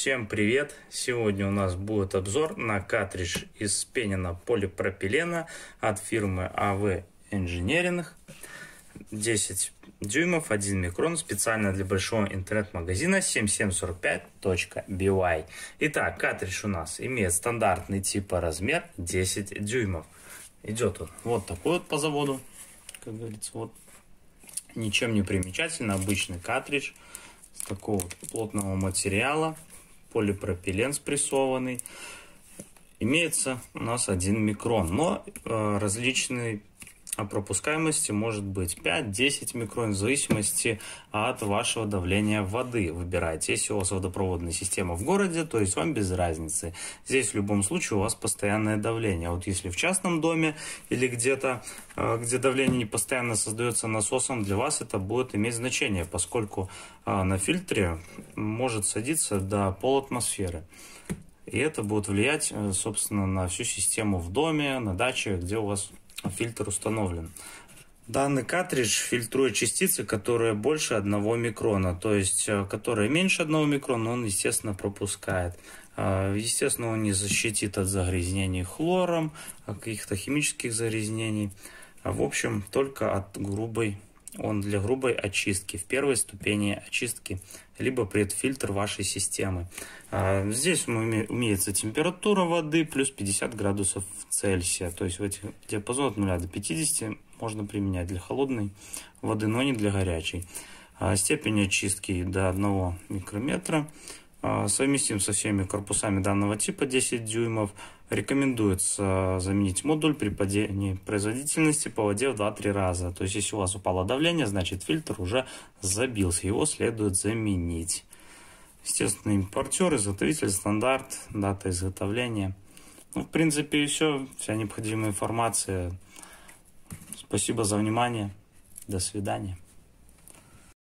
Всем привет! Сегодня у нас будет обзор на картридж из пенена полипропилена от фирмы AV Engineering. 10 дюймов, 1 микрон, специально для большого интернет-магазина 7745.by. Итак, картридж у нас имеет стандартный типа размер 10 дюймов. Идет он вот такой вот по заводу, как говорится, вот ничем не примечательный обычный картридж такого плотного материала полипропилен спрессованный, имеется у нас 1 микрон. Но э, различные пропускаемости может быть 5-10 микрон в зависимости от вашего давления воды. Выбирайте, если у вас водопроводная система в городе, то есть вам без разницы. Здесь в любом случае у вас постоянное давление. вот если в частном доме или где-то, э, где давление не постоянно создается насосом, для вас это будет иметь значение, поскольку э, на фильтре может садиться до полатмосферы. И это будет влиять, э, собственно, на всю систему в доме, на даче, где у вас фильтр установлен. Данный картридж фильтрует частицы, которые больше одного микрона, то есть э, которые меньше одного микрона, он, естественно, пропускает. Э, естественно, он не защитит от загрязнений хлором, а каких-то химических загрязнений. А, в общем, только от грубой он для грубой очистки в первой ступени очистки, либо предфильтр вашей системы. А, здесь имеется температура воды плюс 50 градусов Цельсия, то есть в этих диапазон от 0 до 50 можно применять для холодной воды, но не для горячей. А, степень очистки до 1 микрометра а, совместим со всеми корпусами данного типа 10 дюймов. Рекомендуется заменить модуль при падении производительности по воде в 2-3 раза. То есть, если у вас упало давление, значит фильтр уже забился, его следует заменить. Естественно, импортер, изготовитель, стандарт, дата изготовления. Ну, в принципе, и все, вся необходимая информация. Спасибо за внимание. До свидания.